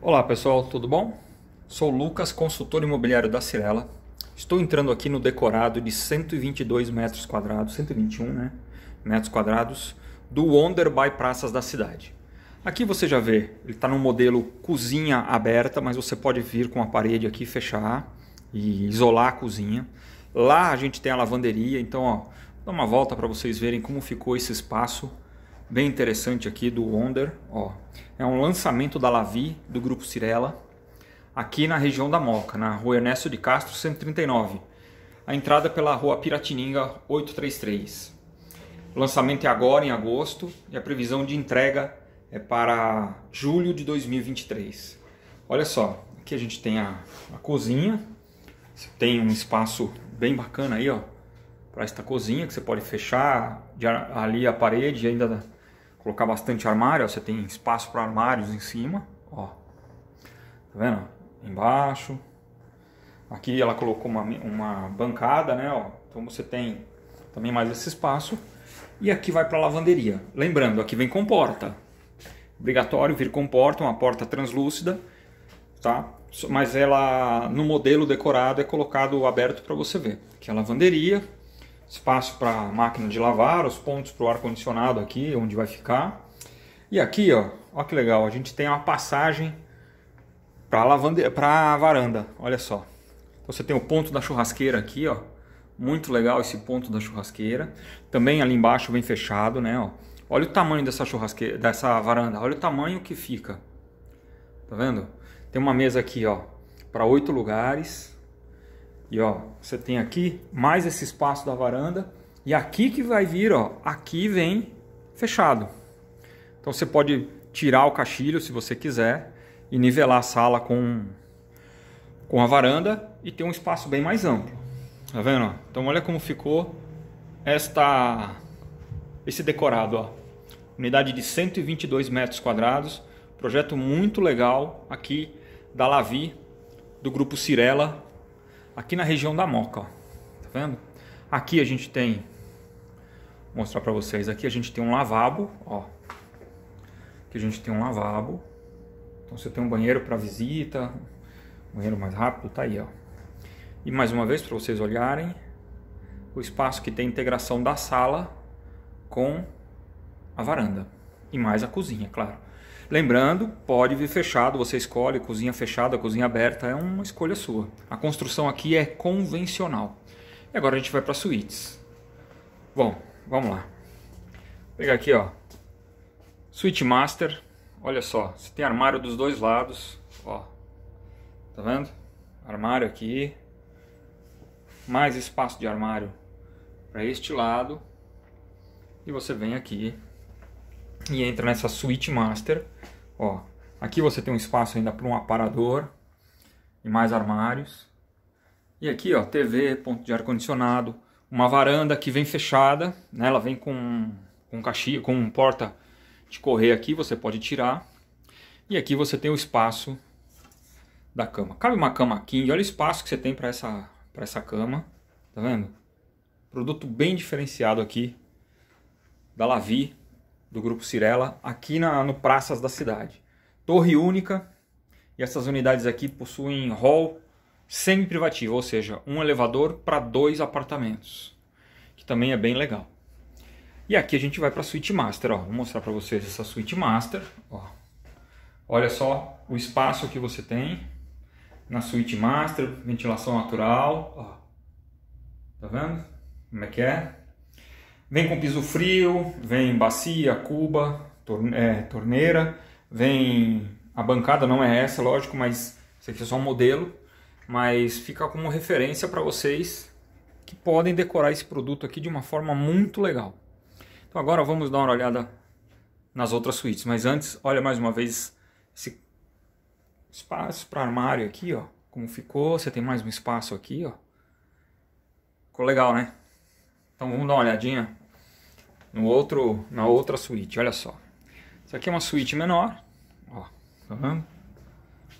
Olá pessoal, tudo bom? Sou Lucas, consultor imobiliário da Cirela. Estou entrando aqui no decorado de 122 metros quadrados, 121 né, metros quadrados, do Wonder by Praças da Cidade. Aqui você já vê, ele está no modelo cozinha aberta, mas você pode vir com a parede aqui fechar e isolar a cozinha. Lá a gente tem a lavanderia, então ó, dá uma volta para vocês verem como ficou esse espaço bem interessante aqui do Wonder. Ó, é um lançamento da Lavi, do grupo Cirela, aqui na região da Moca, na rua Ernesto de Castro 139. A entrada é pela rua Piratininga 833. O lançamento é agora em agosto e a previsão de entrega é para julho de 2023. Olha só, aqui a gente tem a, a cozinha. Você tem um espaço bem bacana aí, ó, para esta cozinha que você pode fechar ali a parede ainda colocar bastante armário, ó, você tem espaço para armários em cima, ó. Tá vendo? Embaixo. Aqui ela colocou uma, uma bancada, né, ó. Então você tem também mais esse espaço. E aqui vai para a lavanderia. Lembrando, aqui vem com porta. Obrigatório vir com porta, uma porta translúcida, tá? Mas ela no modelo decorado é colocado aberto para você ver. Aqui é a lavanderia, espaço para a máquina de lavar, os pontos para o ar-condicionado aqui, onde vai ficar. E aqui, ó, ó que legal, a gente tem uma passagem para lavande... a varanda, olha só. Então, você tem o ponto da churrasqueira aqui, ó. Muito legal esse ponto da churrasqueira. Também ali embaixo bem fechado, né, ó. Olha o tamanho dessa churrasqueira, dessa varanda, olha o tamanho que fica. Tá vendo? Tem uma mesa aqui, ó, para oito lugares. E ó, você tem aqui mais esse espaço da varanda. E aqui que vai vir, ó, aqui vem fechado. Então você pode tirar o caixilho se você quiser e nivelar a sala com, com a varanda e ter um espaço bem mais amplo. Tá vendo? Então olha como ficou esta esse decorado, ó. Unidade de 122 metros quadrados, projeto muito legal aqui da Lavi, do grupo Cirela, aqui na região da Moca, ó. tá vendo? Aqui a gente tem, vou mostrar para vocês, aqui a gente tem um lavabo, ó, que a gente tem um lavabo, então você tem um banheiro para visita, banheiro mais rápido, tá aí, ó. E mais uma vez para vocês olharem o espaço que tem integração da sala com a varanda e mais a cozinha, claro. Lembrando, pode vir fechado, você escolhe cozinha fechada, cozinha aberta, é uma escolha sua. A construção aqui é convencional. E agora a gente vai para suítes. Bom, vamos lá. Vou pegar aqui, ó. Suíte Master. Olha só, você tem armário dos dois lados, ó. Tá vendo? Armário aqui. Mais espaço de armário para este lado. E você vem aqui e entra nessa suíte master. Ó, aqui você tem um espaço ainda para um aparador e mais armários. E aqui, ó, TV, ponto de ar condicionado, uma varanda que vem fechada, né? Ela vem com com caixinha, com um porta de correr aqui, você pode tirar. E aqui você tem o espaço da cama. Cabe uma cama aqui, e olha o espaço que você tem para essa para essa cama, tá vendo? Produto bem diferenciado aqui da Lavi, do Grupo Cirela aqui na, no Praças da Cidade. Torre única e essas unidades aqui possuem hall semi-privativo, ou seja, um elevador para dois apartamentos, que também é bem legal. E aqui a gente vai para a suíte master, ó. vou mostrar para vocês essa suíte master. Ó. Olha só o espaço que você tem na suíte master, ventilação natural, ó. tá vendo como é que é? Vem com piso frio, vem bacia, cuba, é, torneira, vem. A bancada não é essa, lógico, mas isso aqui é só um modelo. Mas fica como referência para vocês que podem decorar esse produto aqui de uma forma muito legal. Então agora vamos dar uma olhada nas outras suítes. Mas antes, olha mais uma vez esse espaço para armário aqui, ó. Como ficou, você tem mais um espaço aqui, ó. Ficou legal, né? Então vamos dar uma olhadinha no outro, na outra suíte. Olha só. Isso aqui é uma suíte menor. Ó, tá vendo?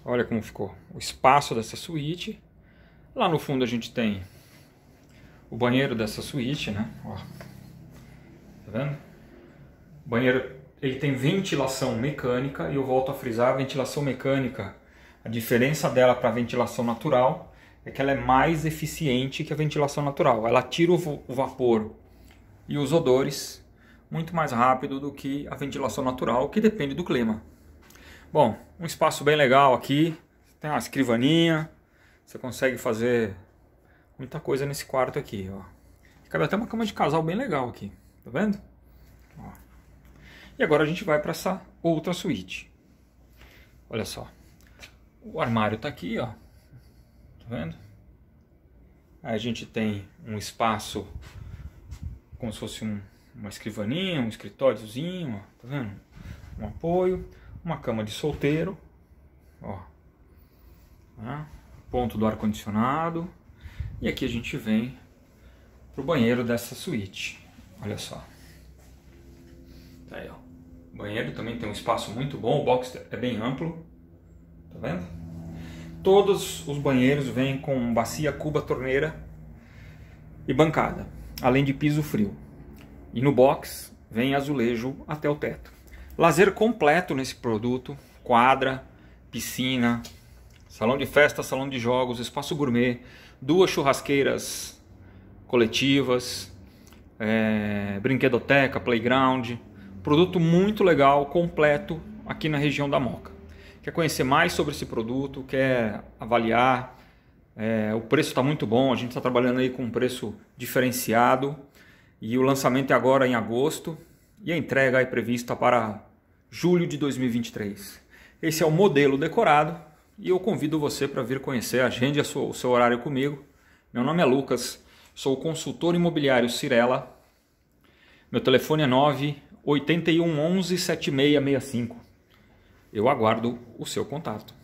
Olha como ficou o espaço dessa suíte. Lá no fundo a gente tem o banheiro dessa suíte, né? Ó, tá vendo? O banheiro ele tem ventilação mecânica e eu volto a frisar, a ventilação mecânica, a diferença dela para a ventilação natural é que ela é mais eficiente que a ventilação natural. Ela tira o, o vapor e os odores muito mais rápido do que a ventilação natural, que depende do clima. Bom, um espaço bem legal aqui, tem uma escrivaninha, você consegue fazer muita coisa nesse quarto aqui, ó. Cabe até uma cama de casal bem legal aqui, tá vendo? Ó. E agora a gente vai para essa outra suíte. Olha só. O armário tá aqui, ó. Tá vendo? Aí a gente tem um espaço como se fosse um uma escrivaninha, um escritóriozinho, ó, tá vendo? Um apoio, uma cama de solteiro, ó, né? ponto do ar condicionado. E aqui a gente vem pro banheiro dessa suíte. Olha só. Tá aí, ó. O banheiro também tem um espaço muito bom, o box é bem amplo. Tá vendo? Todos os banheiros vêm com bacia, cuba, torneira e bancada, além de piso frio. E no box vem azulejo até o teto. Lazer completo nesse produto, quadra, piscina, salão de festa, salão de jogos, espaço gourmet, duas churrasqueiras coletivas, é, brinquedoteca, playground. Produto muito legal, completo aqui na região da Moca. Quer conhecer mais sobre esse produto? Quer avaliar? É, o preço está muito bom, a gente está trabalhando aí com um preço diferenciado. E o lançamento é agora em agosto e a entrega é prevista para julho de 2023. Esse é o modelo decorado e eu convido você para vir conhecer, agende sua, o seu horário comigo. Meu nome é Lucas, sou consultor imobiliário Cirela. Meu telefone é 981 11 7665. Eu aguardo o seu contato.